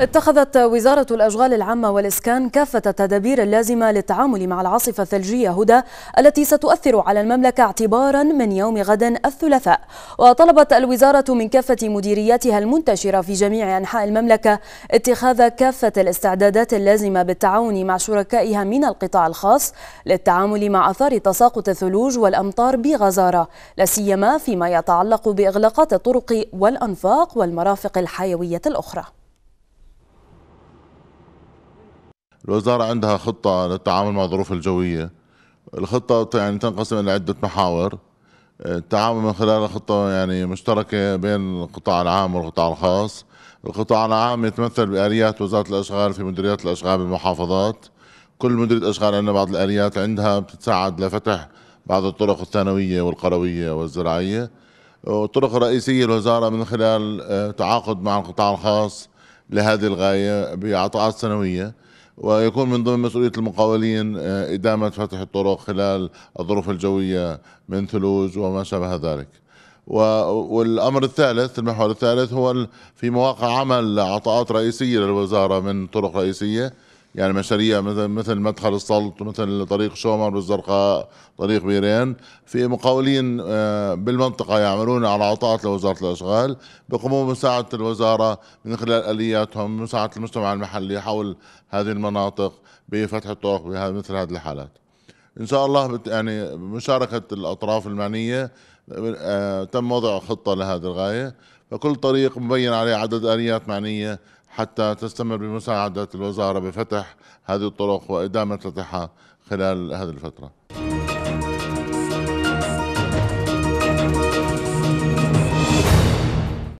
اتخذت وزارة الأشغال العامة والإسكان كافة التدابير اللازمة للتعامل مع العاصفة الثلجية هدى التي ستؤثر على المملكة اعتبارا من يوم غد الثلاثاء وطلبت الوزارة من كافة مديرياتها المنتشرة في جميع أنحاء المملكة اتخاذ كافة الاستعدادات اللازمة بالتعاون مع شركائها من القطاع الخاص للتعامل مع أثار تساقط الثلوج والأمطار بغزارة لا سيما فيما يتعلق بإغلاقات الطرق والأنفاق والمرافق الحيوية الأخرى الوزارة عندها خطة للتعامل مع الظروف الجوية الخطة يعني تنقسم إلى عدة محاور التعامل من خلال خطة يعني مشتركة بين القطاع العام والقطاع الخاص القطاع العام يتمثل بآليات وزارة الأشغال في مديريات الأشغال بالمحافظات كل مديرية أشغال عندنا بعض الآليات عندها بتساعد لفتح بعض الطرق الثانوية والقروية والزراعية والطرق الرئيسية الوزارة من خلال آه، تعاقد مع القطاع الخاص لهذه الغاية بإعطاءات سنوية ويكون من ضمن مسؤولية المقاولين آه، إدامة فتح الطرق خلال الظروف الجوية من ثلوج وما شابه ذلك والأمر الثالث المحور الثالث هو في مواقع عمل عطاءات رئيسية للوزارة من طرق رئيسية يعني مشاريع مثل مثل مدخل السلط مثل طريق شومر بالزرقاء طريق بيرين في مقاولين آه، بالمنطقة يعملون على عطاءات لوزارة الأشغال بقوموا بمساعدة الوزارة من خلال آلياتهم مساعدة المجتمع المحلي حول هذه المناطق بفتح الطرق مثل هذه الحالات ان شاء الله يعني مشاركه الاطراف المعنيه آه، تم وضع خطه لهذه الغايه فكل طريق مبين عليه عدد اليات معنيه حتى تستمر بمساعدة الوزارة بفتح هذه الطرق وإدامة فتحها خلال هذه الفترة